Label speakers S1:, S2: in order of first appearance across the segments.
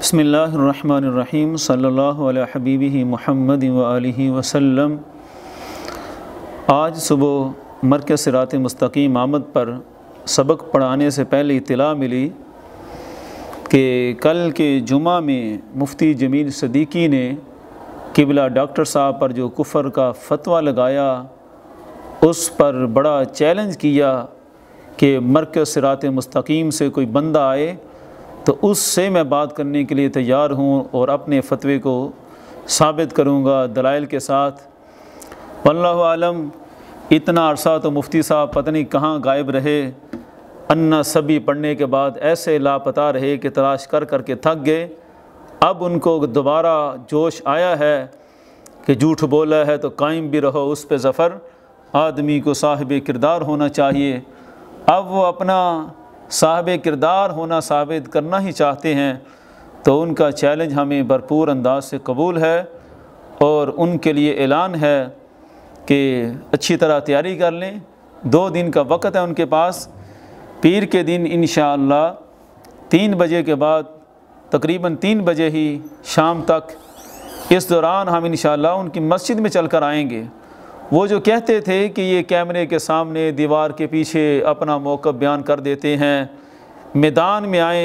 S1: बसमीम सल्ला हबीब महमद वसम आज सुबह मरक सरात मस्तकीम आमद पर सबक पढ़ाने से पहले इतला मिली कि कल के जुमा में मुफ्ती जमील सदीकी ने किबला डॉक्टर साहब पर जो कुफर का फतवा लगाया उस पर बड़ा चैलेंज किया कि मरक़ सरात मस्तकीम से कोई बंदा आए तो उससे मैं बात करने के लिए तैयार हूँ और अपने फतवे को साबित करूँगा दलाइल के साथ आलम इतना अरसा तो मुफ्ती साहब पता नहीं कहाँ गायब रहे अन्ना सभी पढ़ने के बाद ऐसे लापता रहे कि तलाश कर कर के थक गए अब उनको दोबारा जोश आया है कि झूठ बोला है तो कायम भी रहो उस पर ज़फ़र आदमी को साहिब किरदार होना चाहिए अब वो अपना साहब किरदार होना साबित करना ही चाहते हैं तो उनका चैलेंज हमें भरपूर अंदाज से कबूल है और उनके लिए ऐलान है कि अच्छी तरह तैयारी कर लें दो दिन का वक्त है उनके पास पीर के दिन इन तीन बजे के बाद तकरीबन तीन बजे ही शाम तक इस दौरान हम इन उनकी मस्जिद में चल कर वो जो कहते थे कि ये कैमरे के सामने दीवार के पीछे अपना मौक़ बयान कर देते हैं मैदान में आए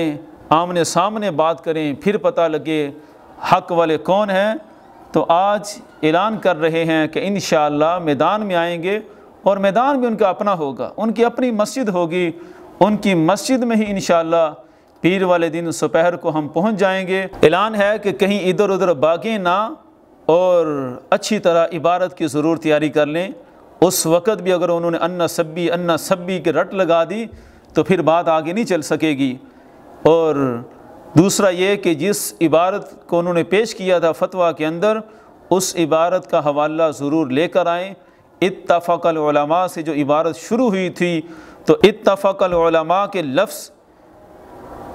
S1: आमने सामने बात करें फिर पता लगे हक वाले कौन हैं तो आज ऐलान कर रहे हैं कि इन मैदान में आएंगे और मैदान भी उनका अपना होगा उनकी अपनी मस्जिद होगी उनकी मस्जिद में ही इन पीर वाले दिन सुपहर को हम पहुंच जाएंगे ऐलान है कि कहीं इधर उधर बागें ना और अच्छी तरह इबारत की ज़रूर तैयारी कर लें उस वक़्त भी अगर उन्होंने अन्ना सब्बी अन्ना सब्बी के रट लगा दी तो फिर बात आगे नहीं चल सकेगी और दूसरा ये कि जिस इबारत को उन्होंने पेश किया था फतवा के अंदर उस इबारत का हवाला ज़रूर लेकर आएँ इतफ़ाकलमा से जो इबारत शुरू हुई थी तो इतफ़ाकलमा के लफ्स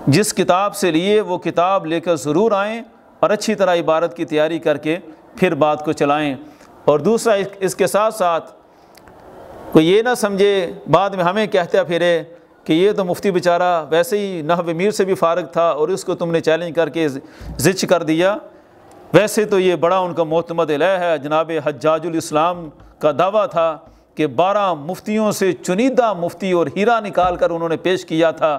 S1: जिस किताब से लिए वो किताब लेकर ज़रूर आएँ और अच्छी तरह इबारत की तैयारी करके फिर बात को चलाएं और दूसरा इसके साथ साथ कोई ये ना समझे बाद में हमें कहते फिरे कि ये तो मुफ्ती बेचारा वैसे ही नहव मीर से भी फारग था और इसको तुमने चैलेंज करके जिच कर दिया वैसे तो ये बड़ा उनका मोतमद लह है जनाब हजाजुलस्लाम का दावा था कि बारह मुफ्तियों से चुनिदा मुफ्ती और हीरा निकाल कर उन्होंने पेश किया था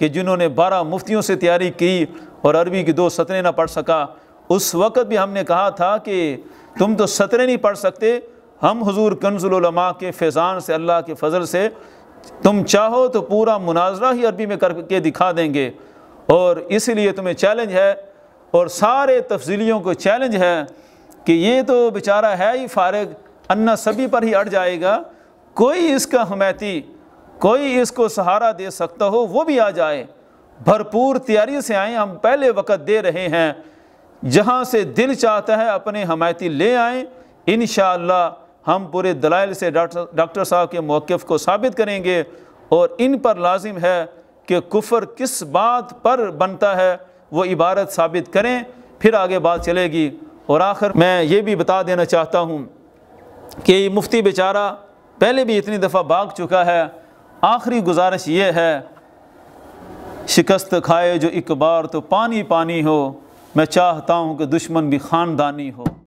S1: कि जिन्होंने बारह मुफ्तियों से तैयारी की और अरबी की दो सतने ना पढ़ सका उस वक़्त भी हमने कहा था कि तुम तो सतरे नहीं पढ़ सकते हम हजूर कन्जुलमा के फैज़ान से अल्लाह के फजल से तुम चाहो तो पूरा मुनाजरा ही अरबी में करके दिखा देंगे और इसलिए तुम्हें चैलेंज है और सारे तफजीलियों को चैलेंज है कि ये तो बेचारा है ही फारग अन्ना सभी पर ही अड़ जाएगा कोई इसका हमैती कोई इसको सहारा दे सकता हो वो भी आ जाए भरपूर तैयारी से आए हम पहले वक़्त दे रहे हैं जहाँ से दिल चाहता है अपने हमायती ले आएँ इन हम पूरे दलाइल से डॉक्टर डॉक्टर साहब के मौक़ को साबित करेंगे और इन पर लाजिम है कि कुफर किस बात पर बनता है वो इबारत साबित करें फिर आगे बात चलेगी और आखिर मैं ये भी बता देना चाहता हूँ कि मुफ्ती बेचारा पहले भी इतनी दफ़ा भाग चुका है आखिरी गुजारिश ये है शिकस्त खाए जो एक बार तो पानी पानी हो मैं चाहता हूँ कि दुश्मन भी ख़ानदानी हो